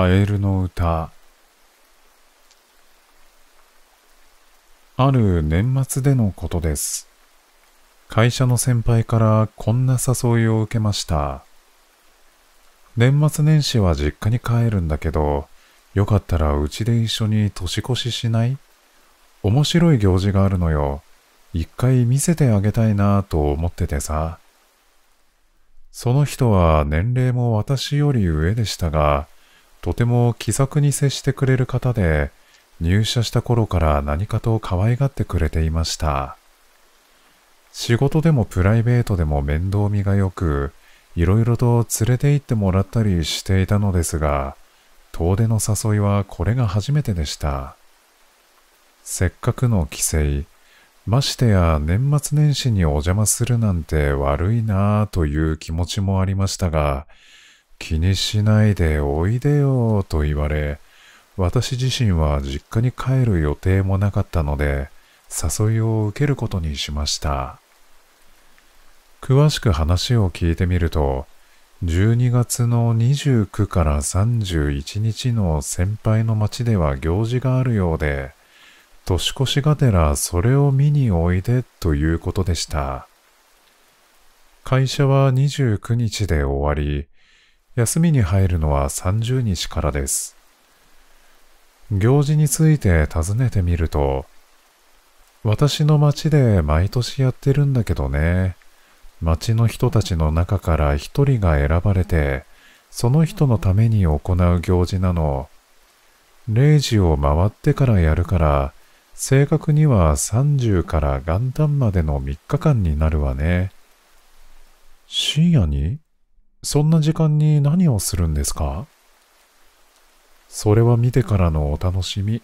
カエルの歌ある年末でのことです会社の先輩からこんな誘いを受けました年末年始は実家に帰るんだけどよかったらうちで一緒に年越ししない面白い行事があるのよ一回見せてあげたいなと思っててさその人は年齢も私より上でしたが、とても気さくに接してくれる方で、入社した頃から何かと可愛がってくれていました。仕事でもプライベートでも面倒見が良く、いろいろと連れて行ってもらったりしていたのですが、遠出の誘いはこれが初めてでした。せっかくの帰省、ましてや年末年始にお邪魔するなんて悪いなぁという気持ちもありましたが、気にしないでおいでよと言われ、私自身は実家に帰る予定もなかったので、誘いを受けることにしました。詳しく話を聞いてみると、12月の29から31日の先輩の町では行事があるようで、年越しがてらそれを見においでということでした。会社は29日で終わり、休みに入るのは30日からです。行事について尋ねてみると、私の町で毎年やってるんだけどね、町の人たちの中から一人が選ばれて、その人のために行う行事なの。0時を回ってからやるから、正確には30から元旦までの3日間になるわね。深夜にそんな時間に何をするんですかそれは見てからのお楽しみ。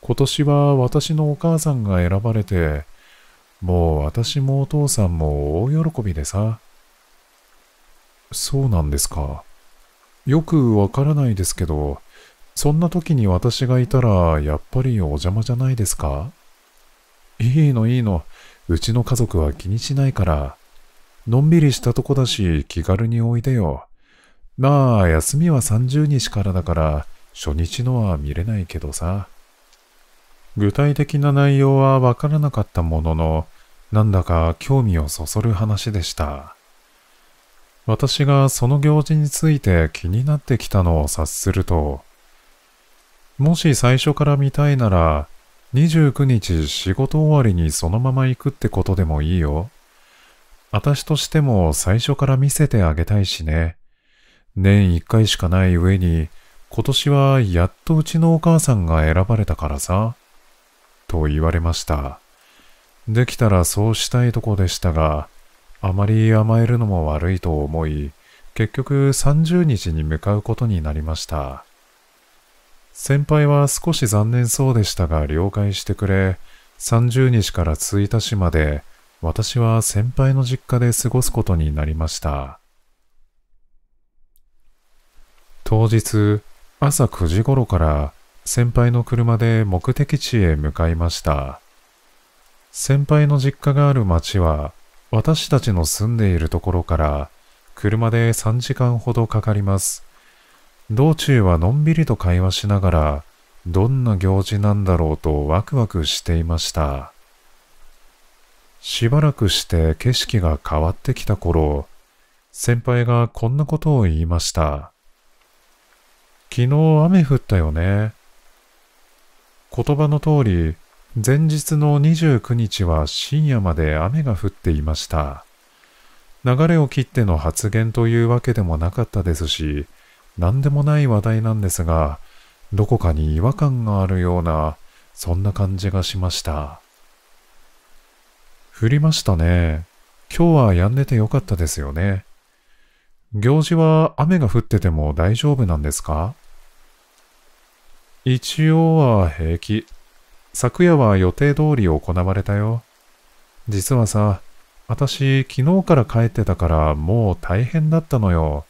今年は私のお母さんが選ばれて、もう私もお父さんも大喜びでさ。そうなんですか。よくわからないですけど、そんな時に私がいたら、やっぱりお邪魔じゃないですかいいのいいの。うちの家族は気にしないから。のんびりしたとこだし、気軽においでよ。まあ、休みは30日からだから、初日のは見れないけどさ。具体的な内容はわからなかったものの、なんだか興味をそそる話でした。私がその行事について気になってきたのを察すると、もし最初から見たいなら、29日仕事終わりにそのまま行くってことでもいいよ。私としても最初から見せてあげたいしね。年一回しかない上に、今年はやっとうちのお母さんが選ばれたからさ。と言われました。できたらそうしたいとこでしたが、あまり甘えるのも悪いと思い、結局30日に向かうことになりました。先輩は少し残念そうでしたが了解してくれ、30日から1日まで私は先輩の実家で過ごすことになりました。当日、朝9時頃から先輩の車で目的地へ向かいました。先輩の実家がある町は、私たちの住んでいるところから車で3時間ほどかかります。道中はのんびりと会話しながら、どんな行事なんだろうとワクワクしていました。しばらくして景色が変わってきた頃、先輩がこんなことを言いました。昨日雨降ったよね。言葉の通り、前日の29日は深夜まで雨が降っていました。流れを切っての発言というわけでもなかったですし、何でもない話題なんですが、どこかに違和感があるような、そんな感じがしました。降りましたね。今日はやんでてよかったですよね。行事は雨が降ってても大丈夫なんですか一応は平気。昨夜は予定通り行われたよ。実はさ、私昨日から帰ってたからもう大変だったのよ。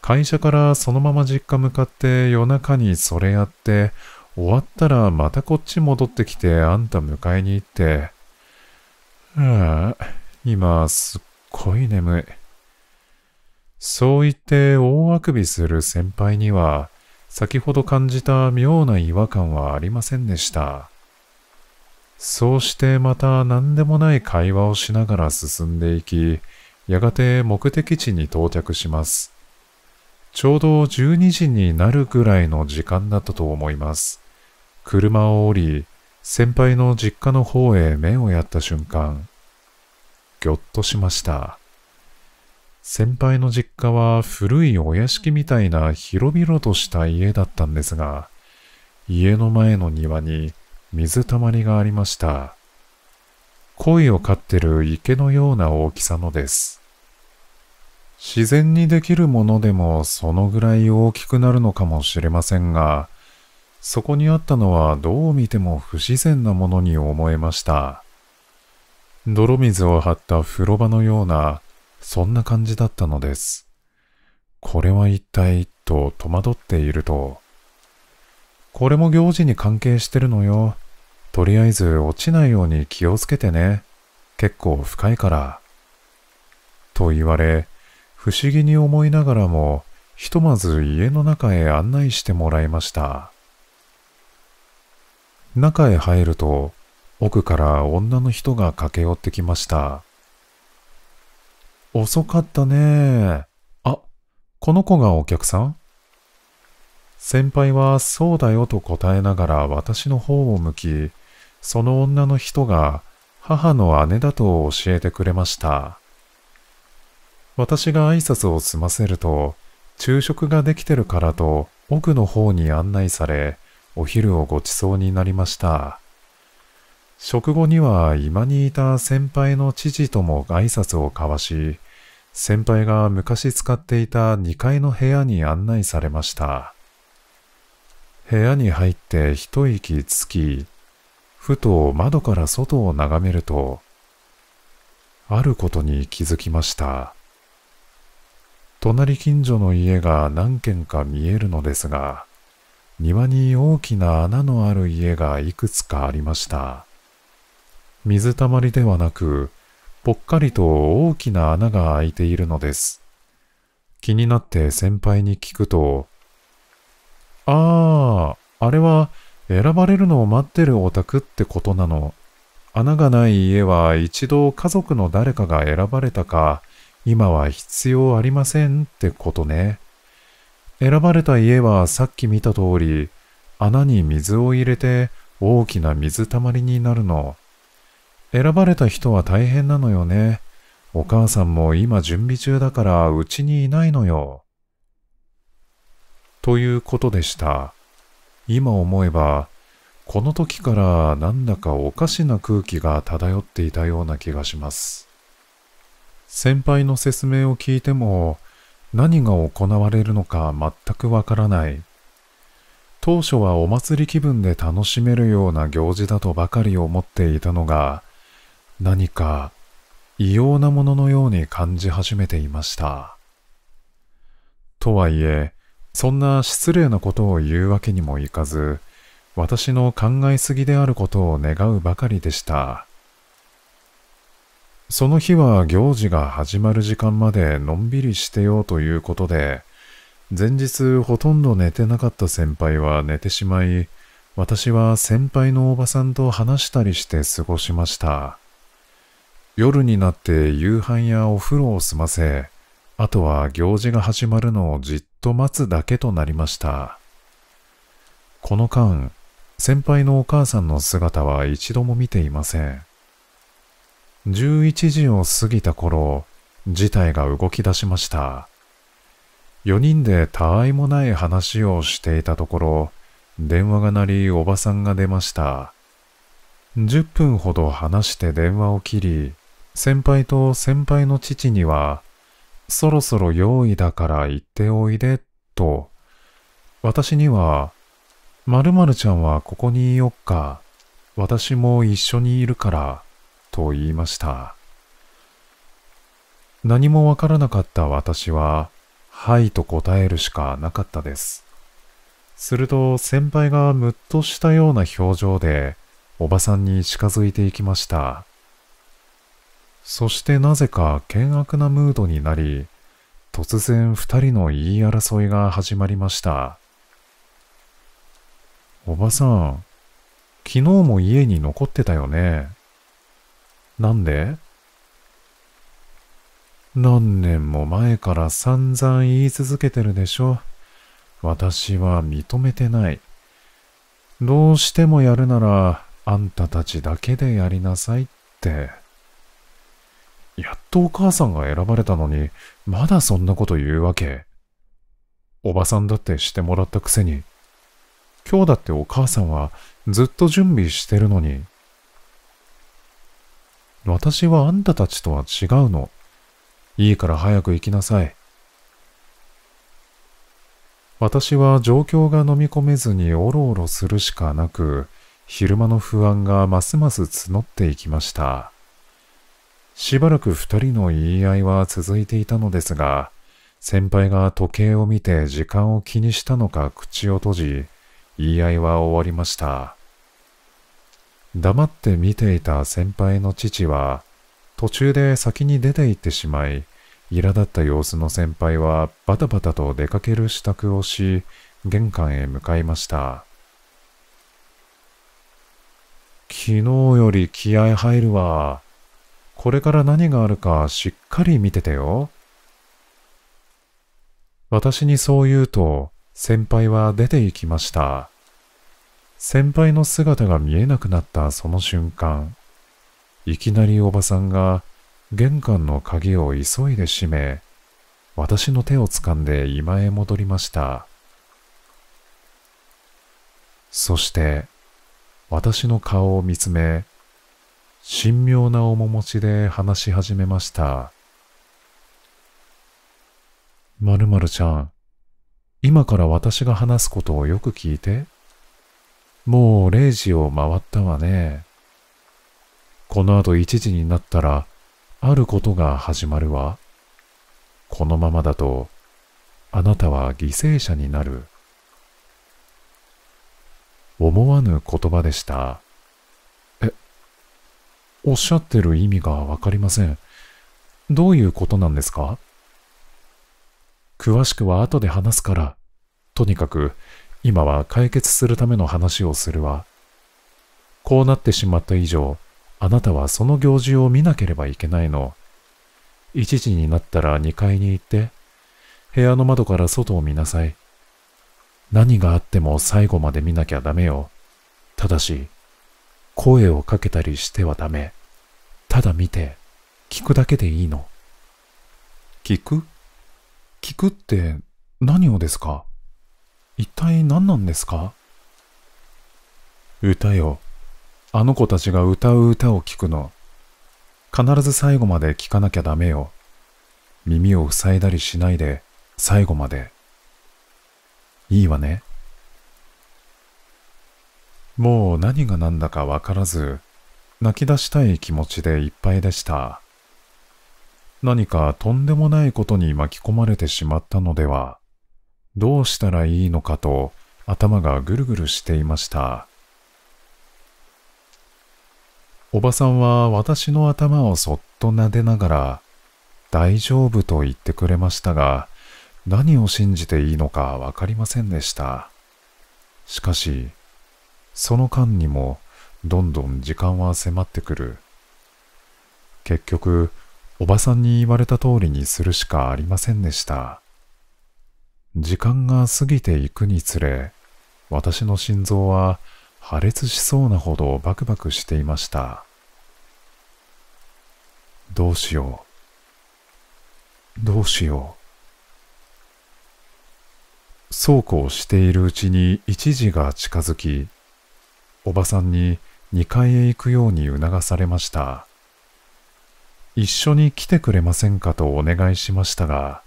会社からそのまま実家向かって夜中にそれやって、終わったらまたこっち戻ってきてあんた迎えに行って、ああ、今すっごい眠い。そう言って大あくびする先輩には、先ほど感じた妙な違和感はありませんでした。そうしてまた何でもない会話をしながら進んでいき、やがて目的地に到着します。ちょうど12時になるぐらいの時間だったと思います。車を降り、先輩の実家の方へ目をやった瞬間、ぎょっとしました。先輩の実家は古いお屋敷みたいな広々とした家だったんですが、家の前の庭に水たまりがありました。鯉を飼ってる池のような大きさのです。自然にできるものでもそのぐらい大きくなるのかもしれませんが、そこにあったのはどう見ても不自然なものに思えました。泥水を張った風呂場のような、そんな感じだったのです。これは一体、と戸惑っていると、これも行事に関係してるのよ。とりあえず落ちないように気をつけてね。結構深いから。と言われ、不思議に思いながらも、ひとまず家の中へ案内してもらいました。中へ入ると、奥から女の人が駆け寄ってきました。遅かったねあ、この子がお客さん先輩はそうだよと答えながら私の方を向き、その女の人が母の姉だと教えてくれました。私が挨拶を済ませると、昼食ができてるからと奥の方に案内され、お昼をごちそうになりました。食後には今にいた先輩の父とも挨拶を交わし、先輩が昔使っていた2階の部屋に案内されました。部屋に入って一息つき、ふと窓から外を眺めると、あることに気づきました。隣近所の家が何軒か見えるのですが、庭に大きな穴のある家がいくつかありました。水たまりではなく、ぽっかりと大きな穴が開いているのです。気になって先輩に聞くと、ああ、あれは選ばれるのを待ってるお宅ってことなの。穴がない家は一度家族の誰かが選ばれたか、今は必要ありませんってことね。選ばれた家はさっき見た通り、穴に水を入れて大きな水たまりになるの。選ばれた人は大変なのよね。お母さんも今準備中だからうちにいないのよ。ということでした。今思えば、この時からなんだかおかしな空気が漂っていたような気がします。先輩の説明を聞いても、何が行われるのか全くわからない。当初はお祭り気分で楽しめるような行事だとばかり思っていたのが、何か異様なもののように感じ始めていました。とはいえ、そんな失礼なことを言うわけにもいかず、私の考えすぎであることを願うばかりでした。その日は行事が始まる時間までのんびりしてようということで、前日ほとんど寝てなかった先輩は寝てしまい、私は先輩のおばさんと話したりして過ごしました。夜になって夕飯やお風呂を済ませ、あとは行事が始まるのをじっと待つだけとなりました。この間、先輩のお母さんの姿は一度も見ていません。11時を過ぎた頃、事態が動き出しました。4人でたわいもない話をしていたところ、電話が鳴りおばさんが出ました。10分ほど話して電話を切り、先輩と先輩の父には、そろそろ用意だから行っておいで、と、私には、〇〇ちゃんはここにいよっか、私も一緒にいるから、と言いました。何もわからなかった私は、はいと答えるしかなかったです。すると先輩がムッとしたような表情で、おばさんに近づいていきました。そしてなぜか険悪なムードになり、突然二人の言い争いが始まりました。おばさん、昨日も家に残ってたよね。なんで何年も前から散々言い続けてるでしょ。私は認めてない。どうしてもやるなら、あんたたちだけでやりなさいって。やっとお母さんが選ばれたのに、まだそんなこと言うわけ。おばさんだってしてもらったくせに。今日だってお母さんはずっと準備してるのに。私はあんたたちとは違うの。いいから早く行きなさい。私は状況が飲み込めずにおろおろするしかなく、昼間の不安がますます募っていきました。しばらく二人の言い合いは続いていたのですが、先輩が時計を見て時間を気にしたのか口を閉じ、言い合いは終わりました。黙って見ていた先輩の父は、途中で先に出て行ってしまい、苛立った様子の先輩はバタバタと出かける支度をし、玄関へ向かいました。昨日より気合入るわ。これから何があるかしっかり見ててよ。私にそう言うと、先輩は出て行きました。先輩の姿が見えなくなったその瞬間、いきなりおばさんが玄関の鍵を急いで閉め、私の手を掴んで今へ戻りました。そして、私の顔を見つめ、神妙な面持ちで話し始めました。まるまるちゃん、今から私が話すことをよく聞いて。もう0時を回ったわね。この後1時になったら、あることが始まるわ。このままだと、あなたは犠牲者になる。思わぬ言葉でした。え、おっしゃってる意味がわかりません。どういうことなんですか詳しくは後で話すから、とにかく今は解決するための話をするわ。こうなってしまった以上、あなたはその行事を見なければいけないの。1時になったら2階に行って、部屋の窓から外を見なさい。何があっても最後まで見なきゃダメよ。ただし、声をかけたりしてはダメ。ただ見て、聞くだけでいいの。聞く聞くって何をですか一体何なんですか歌よ。あの子たちが歌う歌を聴くの。必ず最後まで聴かなきゃダメよ。耳を塞いだりしないで、最後まで。いいわね。もう何が何だかわからず、泣き出したい気持ちでいっぱいでした。何かとんでもないことに巻き込まれてしまったのではどうしたらいいのかと頭がぐるぐるしていました。おばさんは私の頭をそっと撫でながら、大丈夫と言ってくれましたが、何を信じていいのかわかりませんでした。しかし、その間にも、どんどん時間は迫ってくる。結局、おばさんに言われた通りにするしかありませんでした。時間が過ぎていくにつれ、私の心臓は破裂しそうなほどバクバクしていました。どうしよう。どうしよう。そうこうしているうちに一時が近づき、おばさんに2階へ行くように促されました。一緒に来てくれませんかとお願いしましたが、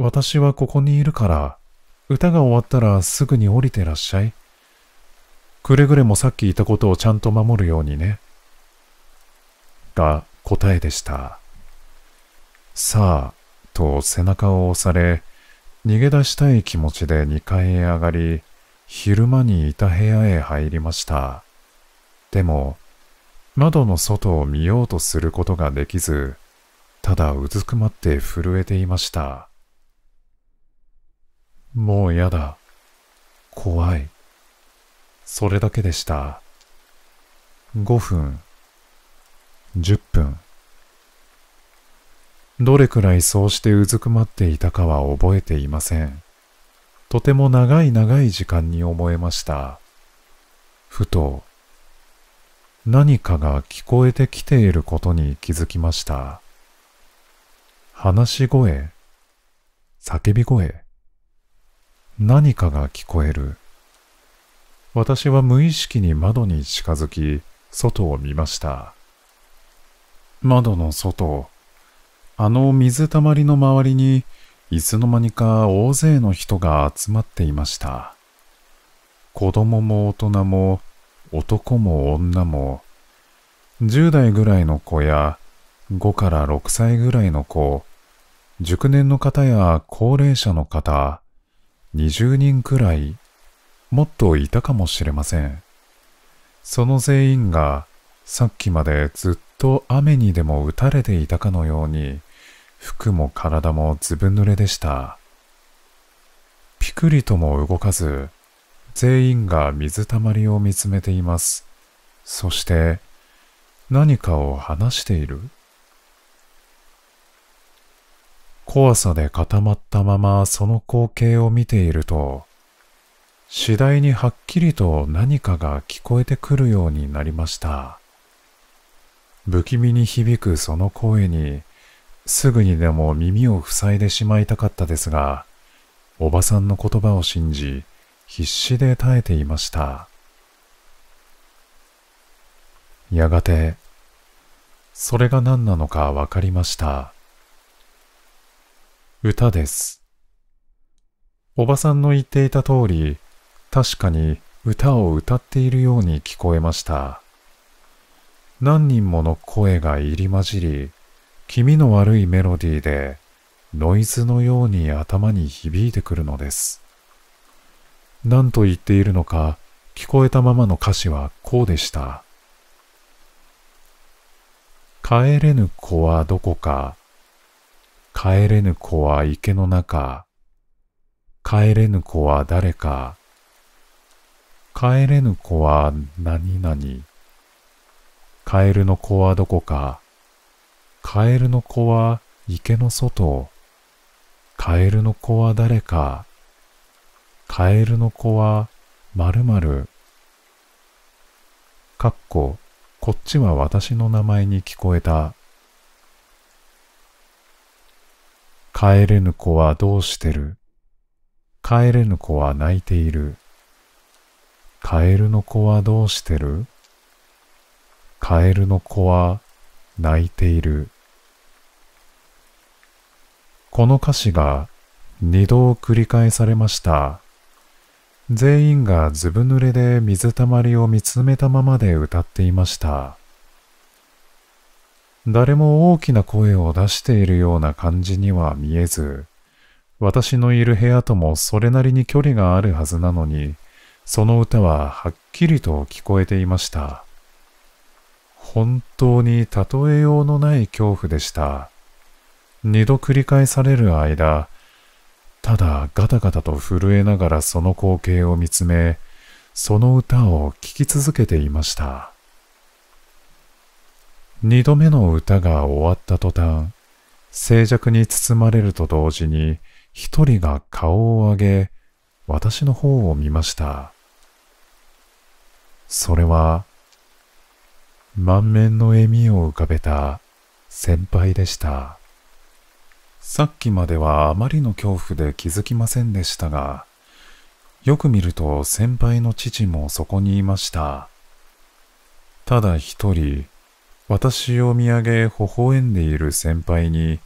私はここにいるから、歌が終わったらすぐに降りてらっしゃい。くれぐれもさっき言ったことをちゃんと守るようにね。が答えでした。さあ、と背中を押され、逃げ出したい気持ちで2階へ上がり、昼間にいた部屋へ入りました。でも、窓の外を見ようとすることができず、ただうずくまって震えていました。もうやだ。怖い。それだけでした。5分、10分。どれくらいそうしてうずくまっていたかは覚えていません。とても長い長い時間に思えました。ふと、何かが聞こえてきていることに気づきました。話し声、叫び声。何かが聞こえる。私は無意識に窓に近づき、外を見ました。窓の外、あの水たまりの周りに、いつの間にか大勢の人が集まっていました。子供も大人も、男も女も、10代ぐらいの子や、5から6歳ぐらいの子、熟年の方や高齢者の方、20人くらい、もっといたかもしれません。その全員が、さっきまでずっと雨にでも打たれていたかのように、服も体もずぶ濡れでした。ピクリとも動かず、全員が水たまりを見つめています。そして、何かを話している怖さで固まったままその光景を見ていると、次第にはっきりと何かが聞こえてくるようになりました。不気味に響くその声に、すぐにでも耳を塞いでしまいたかったですが、おばさんの言葉を信じ、必死で耐えていました。やがて、それが何なのかわかりました。歌です。おばさんの言っていた通り、確かに歌を歌っているように聞こえました。何人もの声が入り混じり、気味の悪いメロディーでノイズのように頭に響いてくるのです。何と言っているのか聞こえたままの歌詞はこうでした。帰れぬ子はどこか帰れぬ子は池の中。帰れぬ子は誰か。帰れぬ子は何々。カエルの子はどこか。カエルの子は池の外。カエルの子は誰か。カエルの子は〇〇。かっこ、こっちは私の名前に聞こえた。帰れぬ子はどうしてる帰れぬ子は泣いている。カエルの子はどうしてるカエルの子は泣いている。この歌詞が二度繰り返されました。全員がずぶ濡れで水たまりを見つめたままで歌っていました。誰も大きな声を出しているような感じには見えず、私のいる部屋ともそれなりに距離があるはずなのに、その歌ははっきりと聞こえていました。本当に例えようのない恐怖でした。二度繰り返される間、ただガタガタと震えながらその光景を見つめ、その歌を聴き続けていました。二度目の歌が終わった途端、静寂に包まれると同時に、一人が顔を上げ、私の方を見ました。それは、満面の笑みを浮かべた先輩でした。さっきまではあまりの恐怖で気づきませんでしたが、よく見ると先輩の父もそこにいました。ただ一人、私を見上げ微笑んでいる先輩に、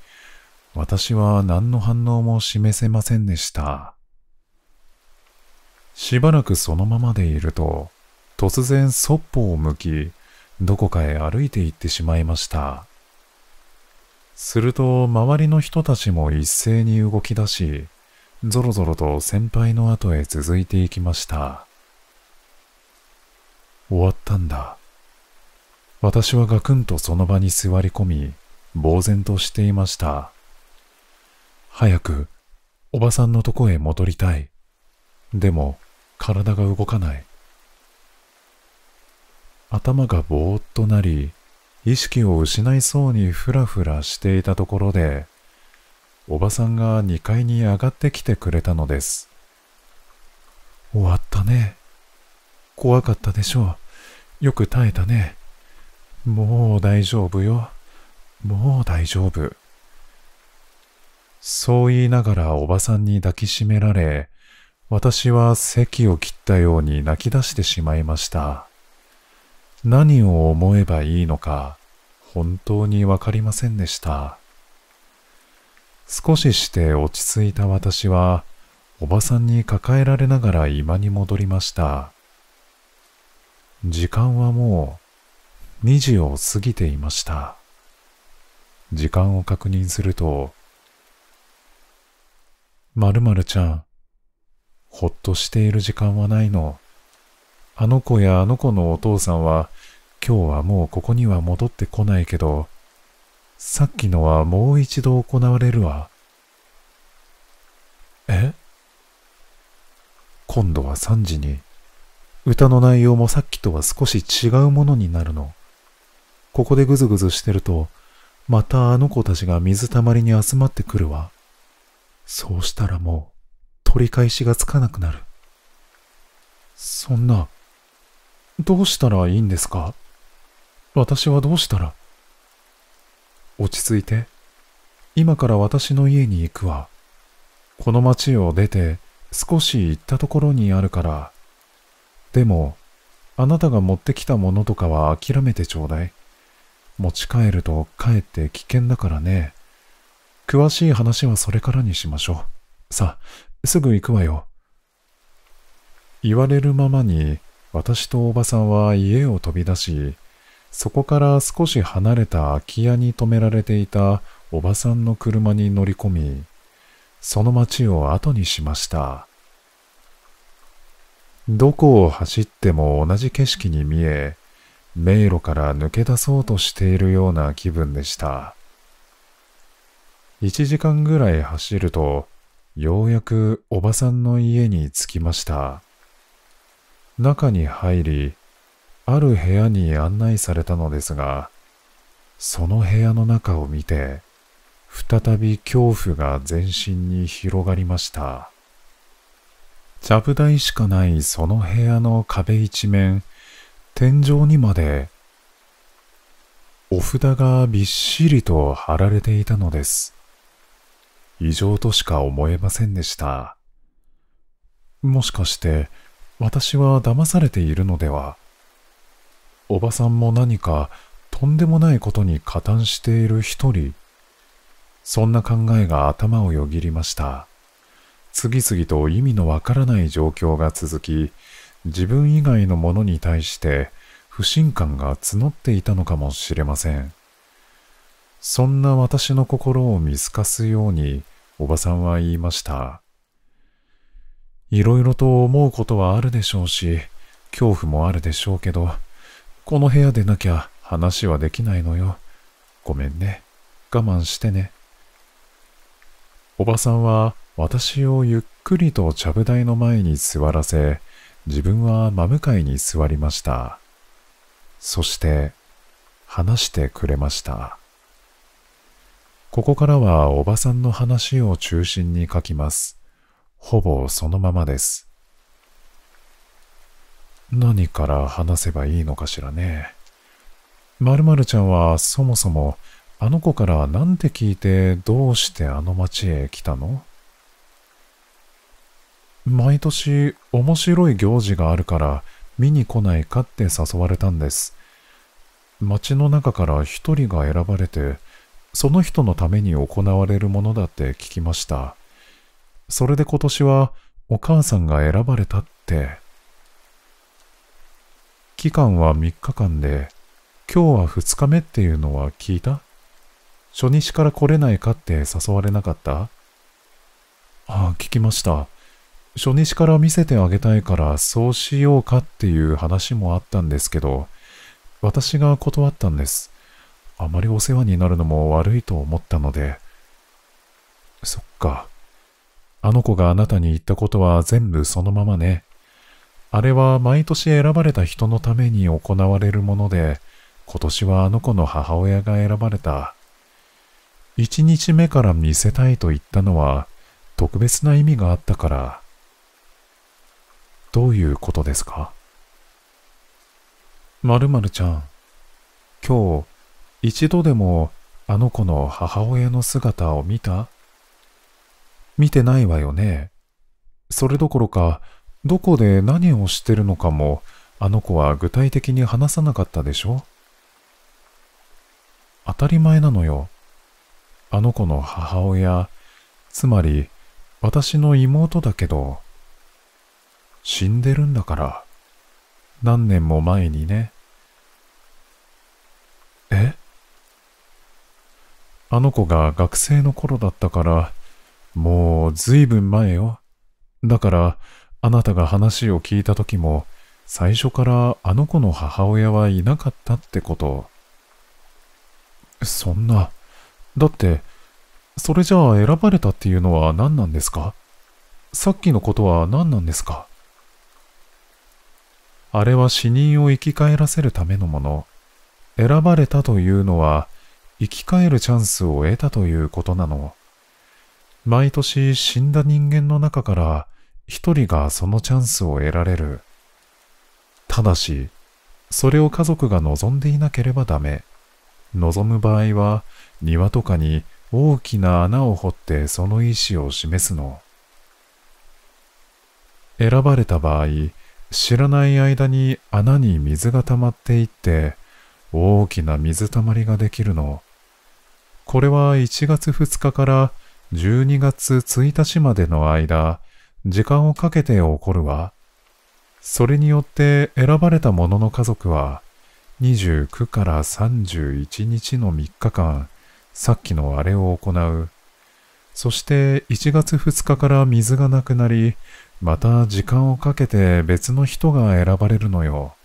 私は何の反応も示せませんでした。しばらくそのままでいると、突然そっぽを向き、どこかへ歩いて行ってしまいました。すると、周りの人たちも一斉に動き出し、ぞろぞろと先輩の後へ続いていきました。終わったんだ。私はガクンとその場に座り込み、呆然としていました。早く、おばさんのとこへ戻りたい。でも、体が動かない。頭がぼーっとなり、意識を失いそうにふらふらしていたところで、おばさんが2階に上がってきてくれたのです。終わったね。怖かったでしょう。よく耐えたね。もう大丈夫よ。もう大丈夫。そう言いながらおばさんに抱きしめられ、私は席を切ったように泣き出してしまいました。何を思えばいいのか、本当にわかりませんでした。少しして落ち着いた私は、おばさんに抱えられながら今に戻りました。時間はもう2時を過ぎていました。時間を確認すると、まるちゃん、ほっとしている時間はないの。あの子やあの子のお父さんは、今日はもうここには戻ってこないけど、さっきのはもう一度行われるわ。え今度は3時に、歌の内容もさっきとは少し違うものになるの。ここでぐずぐずしてると、またあの子たちが水たまりに集まってくるわ。そうしたらもう、取り返しがつかなくなる。そんな、どうしたらいいんですか私はどうしたら落ち着いて。今から私の家に行くわ。この町を出て少し行ったところにあるから。でも、あなたが持ってきたものとかは諦めてちょうだい。持ち帰るとかえって危険だからね。詳しい話はそれからにしましょう。さあ、すぐ行くわよ。言われるままに、私とおばさんは家を飛び出し、そこから少し離れた空き家に止められていたおばさんの車に乗り込み、その街を後にしました。どこを走っても同じ景色に見え、迷路から抜け出そうとしているような気分でした。1時間ぐらい走ると、ようやくおばさんの家に着きました。中に入り、ある部屋に案内されたのですが、その部屋の中を見て、再び恐怖が全身に広がりました。ちゃぶ台しかないその部屋の壁一面、天井にまでお札がびっしりと貼られていたのです。異常としか思えませんでした。もしかして私は騙されているのではおばさんも何かとんでもないことに加担している一人。そんな考えが頭をよぎりました。次々と意味のわからない状況が続き、自分以外のものに対して不信感が募っていたのかもしれません。そんな私の心を見透かすようにおばさんは言いました。いろいろと思うことはあるでしょうし、恐怖もあるでしょうけど、この部屋でなきゃ話はできないのよ。ごめんね。我慢してね。おばさんは私をゆっくりとちゃぶ台の前に座らせ、自分は真向かいに座りました。そして、話してくれました。ここからはおばさんの話を中心に書きます。ほぼそのままです。何から話せばいいのかしらね。まるちゃんはそもそもあの子からなんて聞いてどうしてあの町へ来たの毎年面白い行事があるから見に来ないかって誘われたんです。街の中から一人が選ばれて、その人のために行われるものだって聞きました。それで今年はお母さんが選ばれたって。期間は3日間で、今日は2日目っていうのは聞いた初日から来れないかって誘われなかったああ、聞きました。初日から見せてあげたいからそうしようかっていう話もあったんですけど、私が断ったんです。あまりお世話になるのも悪いと思ったので。そっか。あの子があなたに言ったことは全部そのままね。あれは毎年選ばれた人のために行われるもので、今年はあの子の母親が選ばれた。一日目から見せたいと言ったのは特別な意味があったから。どういうことですかまるまるちゃん、今日一度でもあの子の母親の姿を見た見てないわよね。それどころか、どこで何をしてるのかも、あの子は具体的に話さなかったでしょ当たり前なのよ。あの子の母親、つまり私の妹だけど、死んでるんだから。何年も前にね。えあの子が学生の頃だったから、もう随分前よ。だから、あなたが話を聞いた時も、最初からあの子の母親はいなかったってこと。そんな。だって、それじゃあ選ばれたっていうのは何なんですかさっきのことは何なんですかあれは死人を生き返らせるためのもの。選ばれたというのは、生き返るチャンスを得たということなの。毎年死んだ人間の中から一人がそのチャンスを得られる。ただし、それを家族が望んでいなければダメ。望む場合は、庭とかに大きな穴を掘ってその意思を示すの。選ばれた場合、知らない間に穴に水が溜まっていって、大きな水たまりができるの。これは1月2日から12月1日までの間、時間をかけて起こるわ。それによって選ばれた者の家族は、29から31日の3日間、さっきのあれを行う、そして1月2日から水がなくなり、また時間をかけて別の人が選ばれるのよ。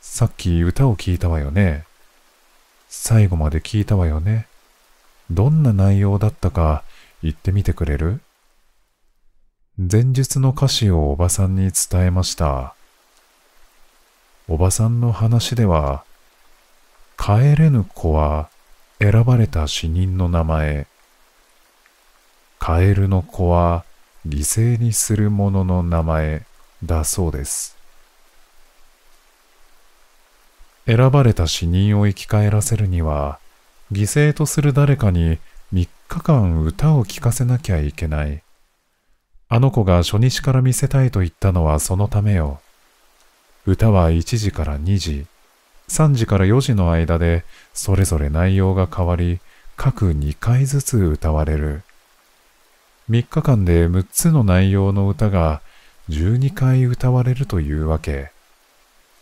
さっき歌を聞いたわよね。最後まで聞いたわよね。どんな内容だったか言ってみてくれる前述の歌詞をおばさんに伝えました。おばさんの話では、帰れぬ子は選ばれた死人の名前カエルの子は犠牲にする者の名前だそうです。選ばれた死人を生き返らせるには、犠牲とする誰かに3日間歌を聴かせなきゃいけない。あの子が初日から見せたいと言ったのはそのためよ。歌は1時から2時、3時から4時の間でそれぞれ内容が変わり、各2回ずつ歌われる。3日間で6つの内容の歌が12回歌われるというわけ。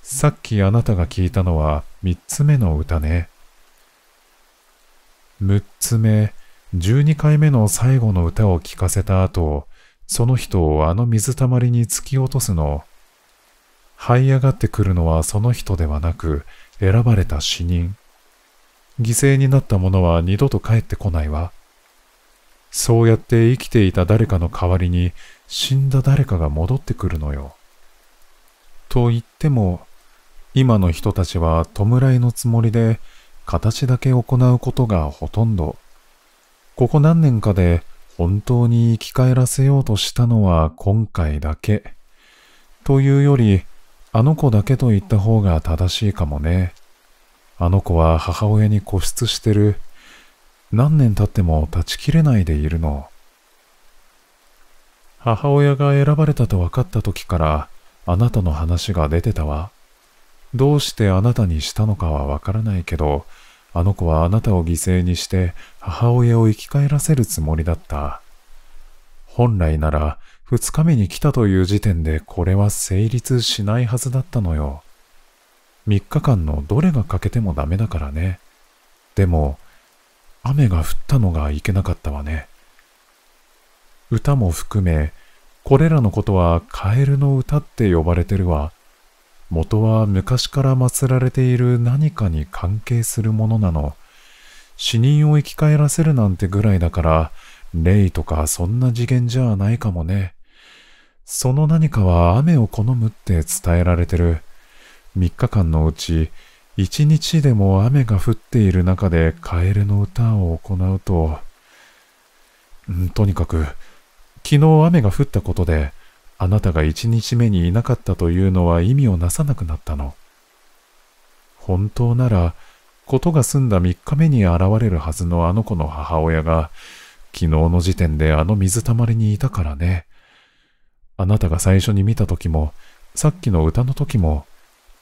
さっきあなたが聞いたのは3つ目の歌ね。6つ目、12回目の最後の歌を聴かせた後、その人をあの水たまりに突き落とすの。這い上がってくるのはその人ではなく、選ばれた死人。犠牲になった者は二度と帰ってこないわ。そうやって生きていた誰かの代わりに死んだ誰かが戻ってくるのよ。と言っても、今の人たちは弔いのつもりで形だけ行うことがほとんど。ここ何年かで本当に生き返らせようとしたのは今回だけ。というより、あの子だけと言った方が正しいかもね。あの子は母親に固執してる。何年経っても断ち切れないでいるの。母親が選ばれたと分かった時からあなたの話が出てたわ。どうしてあなたにしたのかはわからないけど、あの子はあなたを犠牲にして母親を生き返らせるつもりだった。本来なら二日目に来たという時点でこれは成立しないはずだったのよ。三日間のどれが欠けてもダメだからね。でも雨が降ったのがいけなかったわね。歌も含め、これらのことはカエルの歌って呼ばれてるわ。元は昔から祀られている何かに関係するものなの。死人を生き返らせるなんてぐらいだから、霊とかそんな次元じゃないかもね。その何かは雨を好むって伝えられてる。3日間のうち一日でも雨が降っている中でカエルの歌を行うと、とにかく、昨日雨が降ったことで、あなたが一日目にいなかったというのは意味をなさなくなったの。本当なら、ことが済んだ三日目に現れるはずのあの子の母親が、昨日の時点であの水たまりにいたからね。あなたが最初に見た時も、さっきの歌の時も、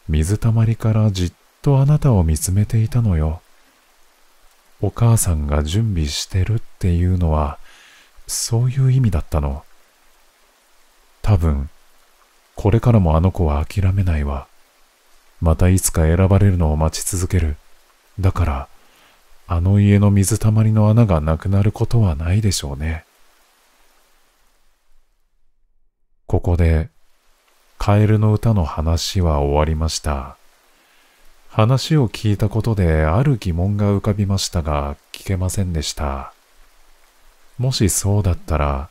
水たまりからじっとあなたを見つめていたのよ。お母さんが準備してるっていうのは、そういう意味だったの。多分、これからもあの子は諦めないわ。またいつか選ばれるのを待ち続ける。だから、あの家の水たまりの穴がなくなることはないでしょうね。ここで、カエルの歌の話は終わりました。話を聞いたことである疑問が浮かびましたが聞けませんでした。もしそうだったら、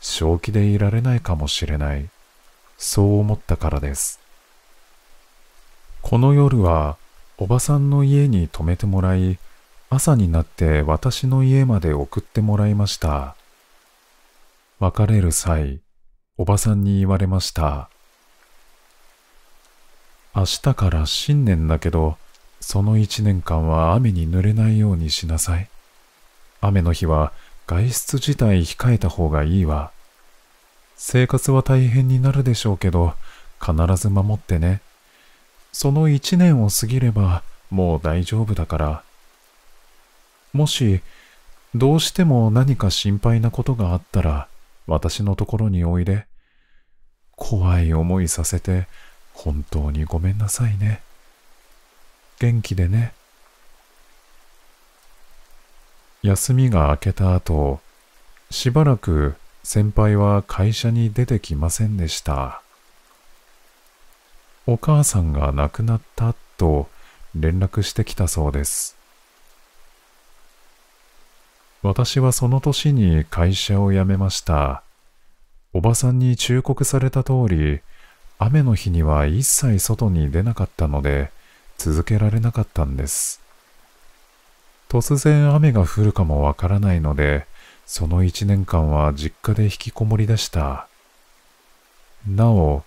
正気でいられないかもしれない。そう思ったからです。この夜は、おばさんの家に泊めてもらい、朝になって私の家まで送ってもらいました。別れる際、おばさんに言われました。明日から新年だけど、その一年間は雨に濡れないようにしなさい。雨の日は外出自体控えた方がいいわ。生活は大変になるでしょうけど、必ず守ってね。その一年を過ぎればもう大丈夫だから。もし、どうしても何か心配なことがあったら、私のところにおいで。怖い思いさせて、本当にごめんなさいね。元気でね。休みが明けた後、しばらく先輩は会社に出てきませんでした。お母さんが亡くなったと連絡してきたそうです。私はその年に会社を辞めました。おばさんに忠告された通り、雨の日には一切外に出なかったので、続けられなかったんです。突然雨が降るかもわからないので、その一年間は実家で引きこもりでした。なお、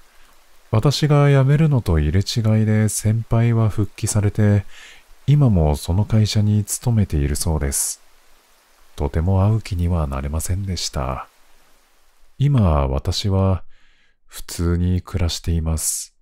私が辞めるのと入れ違いで先輩は復帰されて、今もその会社に勤めているそうです。とても会う気にはなれませんでした。今私は普通に暮らしています。